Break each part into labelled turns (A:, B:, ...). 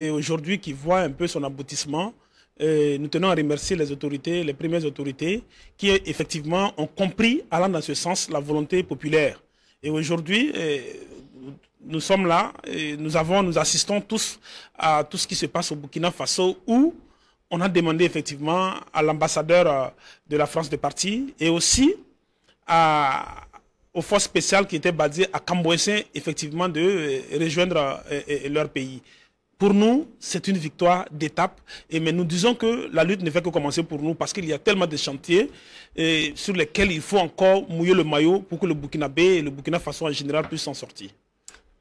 A: Et aujourd'hui, qui voit un peu son aboutissement, euh, nous tenons à remercier les autorités, les premières autorités, qui effectivement ont compris, allant dans ce sens, la volonté populaire. Et aujourd'hui, euh, nous sommes là, nous avons, nous assistons tous à tout ce qui se passe au Burkina Faso, où on a demandé effectivement à l'ambassadeur euh, de la France de partir et aussi à, aux forces spéciales qui étaient basées à Camboissé, effectivement, de rejoindre leur pays. Pour nous, c'est une victoire d'étape. mais nous disons que la lutte ne fait que commencer pour nous parce qu'il y a tellement de chantiers et sur lesquels il faut encore mouiller le maillot pour que le Burkinabé et le Burkina Faso en général puissent s'en sortir.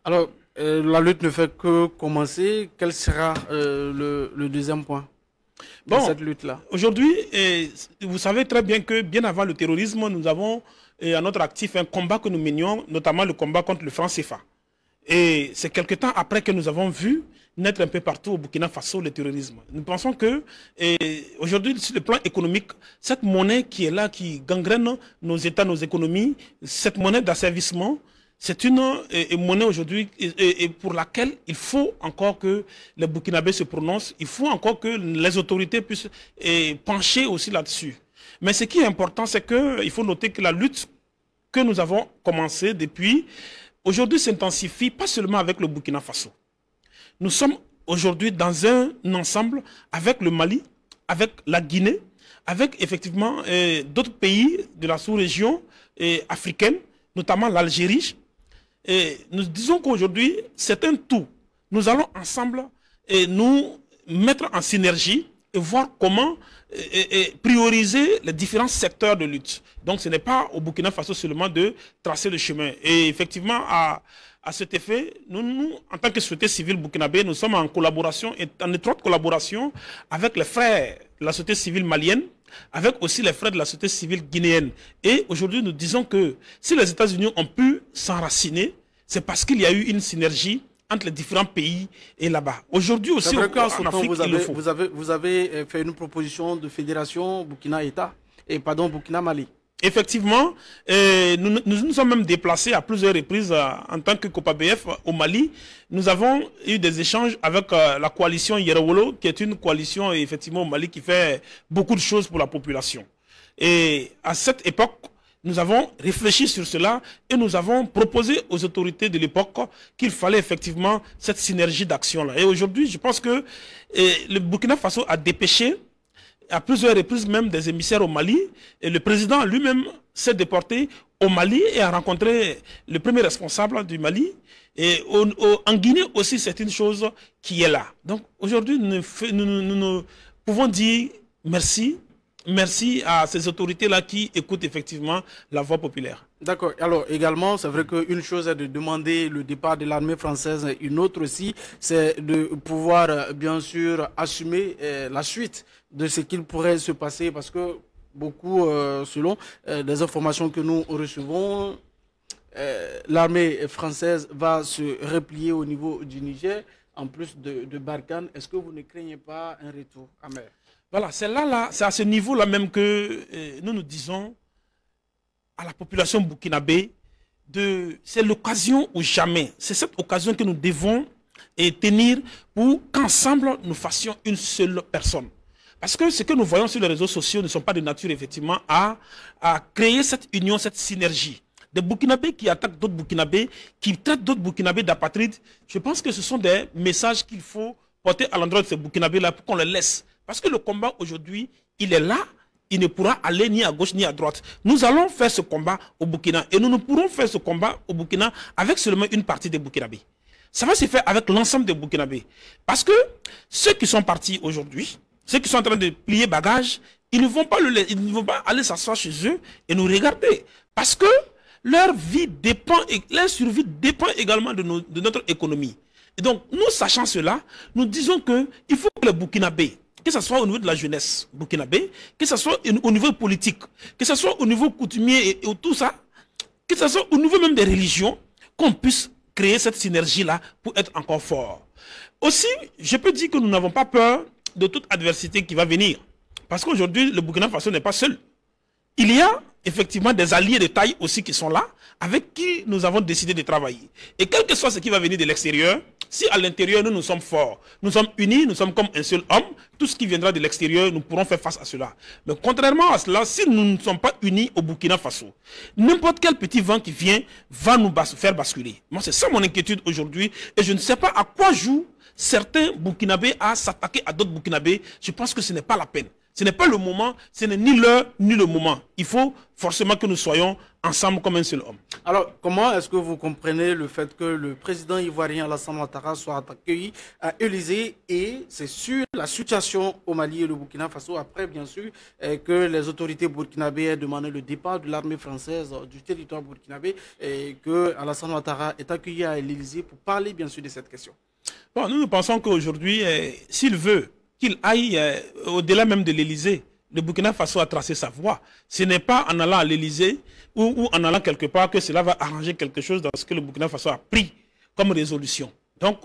A: Alors, euh, la lutte ne fait que commencer. Quel sera euh, le, deuxième point
B: de cette lutte-là
A: Aujourd'hui, vous savez très bien que bien avant le terrorisme, nous avons à notre actif un combat que nous menions, notamment le combat contre le franc CFA. Et c'est quelque temps après que nous avons vu naître un peu partout au Burkina Faso, le terrorisme. Nous pensons que aujourd'hui, sur le plan économique, cette monnaie qui est là, qui gangrène nos États, nos économies, cette monnaie d'asservissement, c'est une monnaie aujourd'hui pour laquelle il faut encore que les Burkinabés se prononcent, il faut encore que les autorités puissent pencher aussi là-dessus. Mais ce qui est important, c'est qu'il faut noter que la lutte que nous avons commencée depuis aujourd'hui s'intensifie, pas seulement avec le Burkina Faso nous sommes aujourd'hui dans un ensemble avec le Mali, avec la Guinée, avec effectivement euh, d'autres pays de la sous-région euh, africaine, notamment l'Algérie. Et nous disons qu'aujourd'hui, c'est un tout. Nous allons ensemble et euh, nous mettre en synergie et voir comment et, prioriser les différents secteurs de lutte. Donc ce n'est pas au Burkina Faso seulement de tracer le chemin. Et effectivement, à, à cet effet, nous, en tant que société civile burkinabé, nous sommes en collaboration, en étroite collaboration avec les frères de la société civile malienne, avec aussi les frères de la société civile guinéenne. Et aujourd'hui, nous disons que si les États-Unis ont pu s'enraciner, c'est parce qu'il y a eu une synergie entre les différents pays et là-bas. Aujourd'hui aussi, au cas, en Afrique, vous avez, vous,
B: vous avez euh, fait une proposition de fédération Burkina-État,
A: et pardon, Burkina-Mali. Effectivement, euh, nous, nous, sommes même déplacés à plusieurs reprises euh, en tant que COPABF au Mali. Nous avons eu des échanges avec euh, la coalition Yerewolo, qui est une coalition effectivement au Mali qui fait beaucoup de choses pour la population. Et à cette époque, nous avons réfléchi sur cela et nous avons proposé aux autorités de l'époque qu'il fallait effectivement cette synergie d'action-là. Et aujourd'hui, je pense que le Burkina Faso a dépêché à plusieurs reprises même des émissaires au Mali, et le président lui-même s'est déporté au Mali et a rencontré le premier responsable du Mali. Et en Guinée aussi, c'est une chose qui est là. Donc aujourd'hui, nous, nous, pouvons dire merci, merci à ces autorités-là qui écoutent effectivement la voix populaire. D'accord. Alors également, c'est vrai qu'une
B: chose est de demander le départ de l'armée française, une autre aussi, c'est de pouvoir euh, bien sûr assumer euh, la suite de ce qu'il pourrait se passer parce que beaucoup, euh, selon euh, les informations que nous recevons, euh, l'armée française va se replier au niveau du Niger, en plus de, de Barkhane. Est-ce que vous ne craignez pas un retour mer?
A: Voilà, c'est là, là c'est à ce niveau-là même que nous nous disons à la population burkinabé de c'est l'occasion ou jamais. C'est cette occasion que nous devons tenir pour qu'ensemble nous fassions une seule personne. Parce que ce que nous voyons sur les réseaux sociaux ne sont pas de nature, effectivement, à, créer cette union, cette synergie. Des Burkinabés qui attaquent d'autres Burkinabés, qui traitent d'autres Burkinabés d'apatrides, je pense que ce sont des messages qu'il faut porter à l'endroit de ces Burkinabés-là pour qu'on les laisse. Parce que le combat aujourd'hui, il est là, il ne pourra aller ni à gauche ni à droite. Nous allons faire ce combat au Burkina et nous ne pourrons faire ce combat au Burkina avec seulement une partie des Burkinabés. Ça va se faire avec l'ensemble des Burkinabés. Parce que ceux qui sont partis aujourd'hui, ceux qui sont en train de plier bagages, ils ne vont pas, le, ils vont pas aller s'asseoir chez eux et nous regarder. Parce que leur vie dépend, leur survie dépend également de, notre économie. Et donc, nous sachant cela, nous disons qu'il faut que le Burkinabés, que ce soit au niveau de la jeunesse que ce soit au niveau politique, que ce soit au niveau coutumier et, tout ça, que ce soit au niveau même des religions, qu'on puisse créer cette synergie-là pour être encore fort. Aussi, je peux dire que nous n'avons pas peur de toute adversité qui va venir. Parce qu'aujourd'hui, le Burkina Faso n'est pas seul. Il y a effectivement des alliés de taille aussi qui sont là, avec qui nous avons décidé de travailler. Et quel que soit ce qui va venir de l'extérieur, si à l'intérieur nous, nous sommes forts, nous sommes unis, nous sommes comme un seul homme, tout ce qui viendra de l'extérieur, nous pourrons faire face à cela. Mais contrairement à cela, si nous ne sommes pas unis au Burkina Faso, n'importe quel petit vent qui vient va nous faire basculer. Moi, c'est ça mon inquiétude aujourd'hui, et je ne sais pas à quoi jouent certains Burkinabés à s'attaquer à d'autres Burkinabés. Je pense que ce n'est pas la peine. Ce n'est pas le moment, ce n'est ni l'heure ni le moment. Il faut forcément que nous soyons ensemble comme un seul homme. Alors, comment est-ce que vous
B: comprenez le fait que le président ivoirien Alassane Ouattara soit accueilli à Élysée et c'est sur la situation au Mali et le Burkina Faso après, bien sûr, eh, que les autorités burkinabées aient demandé le départ de l'armée française euh, du territoire burkinabé et que Alassane Ouattara est accueilli à Élysée pour parler, bien sûr, de cette question.
A: Bon, nous, nous pensons qu'aujourd'hui, eh, s'il veut qu'il aille euh, au-delà même de l'Elysée. Le Burkina Faso a tracé sa voie. Ce n'est pas en allant à l'Elysée ou, en allant quelque part que cela va arranger quelque chose dans ce que le Burkina Faso a pris comme résolution. Donc,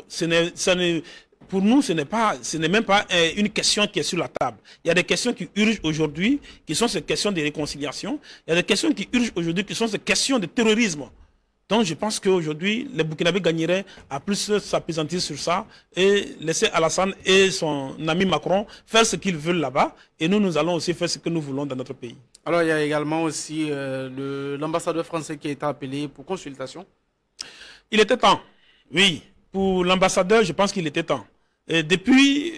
A: pour nous, ce n'est ce n'est même pas euh, une question qui est sur la table. Il y a des questions qui urgent aujourd'hui, qui sont ces questions de réconciliation. Il y a des questions qui urgent aujourd'hui, qui sont ces questions de terrorisme. Donc je pense qu'aujourd'hui, les Burkinabés gagneraient à plus s'apaisantir sur ça et laisser Alassane et son ami Macron faire ce qu'ils veulent là-bas. Et nous, nous allons aussi faire ce que nous voulons dans notre pays.
B: Alors il y a également aussi euh, l'ambassadeur français qui a été appelé pour consultation.
A: Il était temps, oui. Pour l'ambassadeur, je pense qu'il était temps. Et depuis,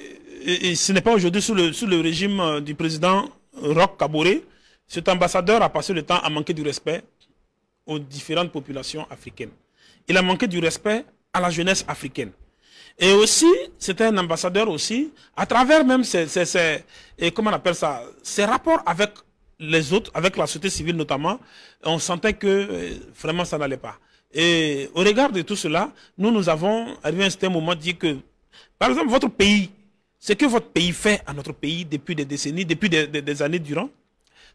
A: ce n'est pas aujourd'hui sous le, sous le régime euh, du président Roch Kabore, cet ambassadeur a passé le temps à manquer du respect aux différentes populations africaines. Il a manqué du respect à la jeunesse africaine. Et aussi, c'était un ambassadeur aussi, à travers même ses, et comment on appelle ça, ses rapports avec les autres, avec la société civile notamment, on sentait que euh, vraiment ça n'allait pas. Et au regard de tout cela, nous, nous avons arrivé à un certain moment dit que, par exemple, votre pays, ce que votre pays fait à notre pays depuis des décennies, depuis des années durant,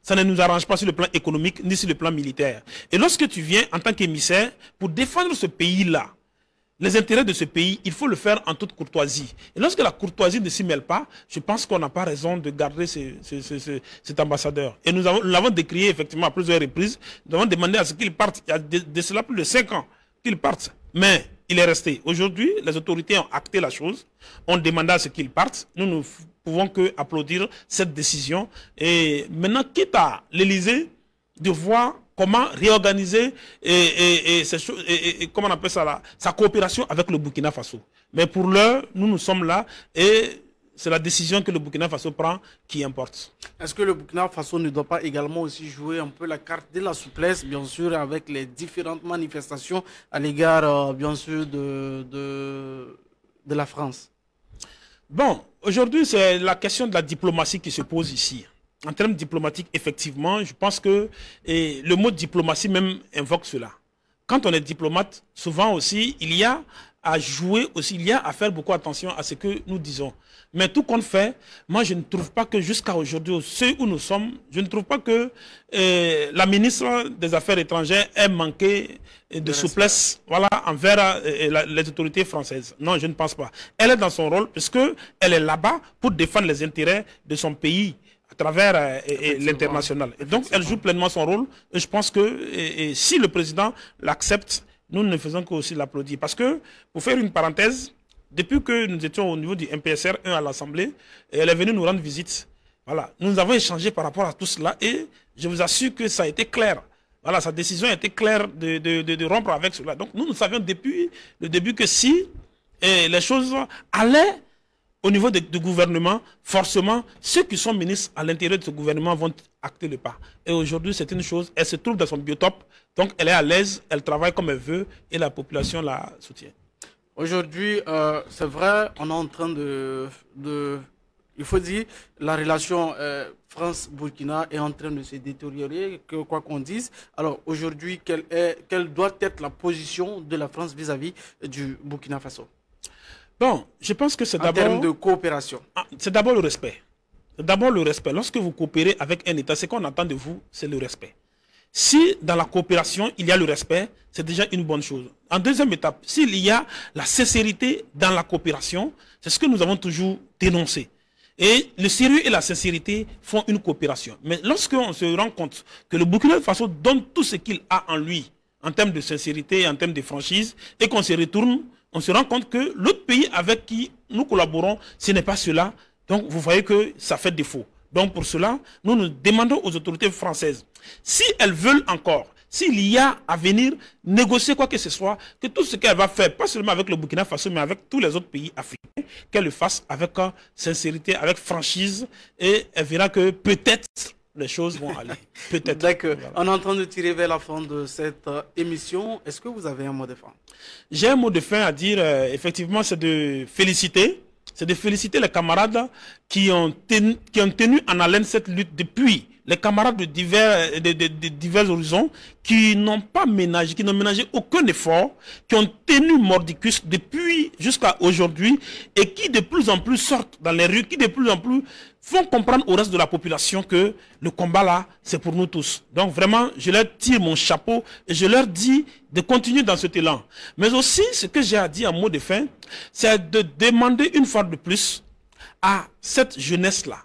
A: ça ne nous arrange pas sur le plan économique ni sur le plan militaire. Et lorsque tu viens en tant qu'émissaire pour défendre ce pays-là, les intérêts de ce pays, il faut le faire en toute courtoisie. Et lorsque la courtoisie ne s'y mêle pas, je pense qu'on n'a pas raison de garder cet ambassadeur. Et nous l'avons décrié effectivement à plusieurs reprises. Nous avons demandé à ce qu'il parte, il y a de, de cela plus de cinq ans, qu'il parte. Mais il est resté. Aujourd'hui, les autorités ont acté la chose, ont demandé à ce qu'il parte. Nous ne pouvons que applaudir cette décision. Et maintenant, quitte à l'Élysée de voir comment réorganiser et, comment on appelle ça sa coopération avec le Burkina Faso. Mais pour l'heure, nous nous sommes là et c'est la décision que le Burkina Faso prend qui importe. Est-ce que le Burkina Faso ne doit pas
B: également aussi jouer un peu la carte de la souplesse, bien sûr, avec les différentes manifestations
A: à l'égard, euh, bien sûr, de, de, la France Bon, aujourd'hui, c'est la question de la diplomatie qui se pose ici. En termes diplomatiques, effectivement, je pense que le mot diplomatie même invoque cela. Quand on est diplomate, souvent aussi, il y a à jouer aussi, il y a à faire beaucoup attention à ce que nous disons. Mais tout compte fait, moi je ne trouve pas que jusqu'à aujourd'hui, au seuil où nous sommes, je ne trouve pas que euh, la ministre des Affaires étrangères ait manqué de, souplesse voilà, envers euh, les autorités françaises. Non, je ne pense pas. Elle est dans son rôle puisqu'elle elle est là-bas pour défendre les intérêts de son pays à travers euh, l'international. donc, elle joue pleinement son rôle. Et je pense que si le président l'accepte, nous ne faisons que aussi l'applaudir. Parce que, pour faire une parenthèse, depuis que nous étions au niveau du MPSR 1 à l'Assemblée, elle est venue nous rendre visite. Voilà, nous avons échangé par rapport à tout cela et je vous assure que ça a été clair. Voilà, sa décision a été claire de, rompre avec cela. Donc nous, nous savions depuis le début que si eh, les choses allaient au niveau du gouvernement, forcément, ceux qui sont ministres à l'intérieur de ce gouvernement vont acter le pas. Et aujourd'hui, c'est une chose, elle se trouve dans son biotope, donc elle est à l'aise, elle travaille comme elle veut et la population la soutient. Aujourd'hui, euh, c'est vrai, on est en train de,
B: il faut dire, la relation euh, France-Burkina est en train de se détériorer, quoi qu'on dise. Alors aujourd'hui, quelle, quelle doit être la position de la France
A: vis à -vis du Burkina Faso Bon, je pense que c'est d'abord... En termes de coopération. Ah, c'est d'abord le respect. D'abord le respect. Lorsque vous coopérez avec un État, ce qu'on attend de vous, c'est le respect. Si dans la coopération, il y a le respect, c'est déjà une bonne chose. En deuxième étape, s'il y a la sincérité dans la coopération, c'est ce que nous avons toujours dénoncé. Et le sérieux et la sincérité font une coopération. Mais lorsqu'on se rend compte que le Burkina Faso donne tout ce qu'il a en lui, en termes de sincérité, en termes de franchise, et qu'on se retourne on se rend compte que l'autre pays avec qui nous collaborons, ce n'est pas cela. Donc, vous voyez que ça fait défaut. Donc, pour cela, nous nous demandons aux autorités françaises, si elles veulent encore, s'il y a à venir négocier quoi que ce soit, que tout ce qu'elle va faire, pas seulement avec le Burkina Faso, mais avec tous les autres pays africains, qu'elle le fasse avec euh, sincérité, avec franchise, et elle verra que peut-être les choses vont
B: aller. Peut-être. D'accord. On est en train de tirer vers la fin de cette euh, émission. Est-ce que vous avez un mot
A: de fin J'ai un mot de fin à dire. Euh, effectivement, c'est de féliciter. C'est de féliciter les camarades qui ont, qui ont tenu en haleine cette lutte depuis les camarades euh, de divers, horizons qui n'ont pas ménagé, qui n'ont ménagé aucun effort, qui ont tenu Mordicus depuis jusqu'à aujourd'hui et qui de plus en plus sortent dans les rues, qui de plus en plus font comprendre au reste de la population que le combat là, c'est pour nous tous. Donc vraiment, je leur tire mon chapeau et je leur dis de continuer dans cet élan. Mais aussi, ce que j'ai à dire en mot de fin, c'est de demander une fois de plus à cette jeunesse là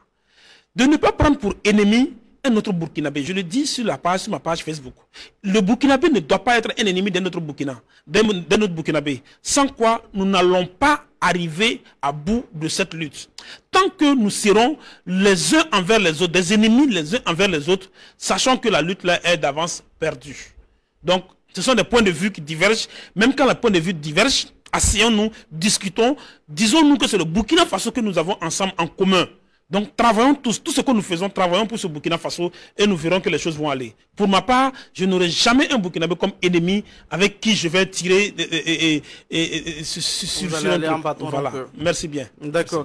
A: de ne pas prendre pour ennemi un autre Burkinabé. Je le dis sur, la page, ma page Facebook. Le Burkinabé ne doit pas être un ennemi d'un autre Burkina, d'un autre Burkinabé. Sans quoi, nous n'allons pas arriver à bout de cette lutte. Tant que nous serons les uns envers les autres, des ennemis les uns envers les autres, sachant que la lutte là est d'avance perdue. Donc, ce sont des points de vue qui divergent. Même quand les points de vue divergent, asseyons-nous, discutons, disons-nous que c'est le Burkina façon que nous avons ensemble en commun. Donc travaillons tous, tout ce que nous faisons, travaillons pour ce Burkina Faso et nous verrons que les choses vont aller. Pour ma part, je n'aurai jamais un Burkinabé comme ennemi avec qui je vais tirer et, et, sur, voilà. Merci bien. D'accord.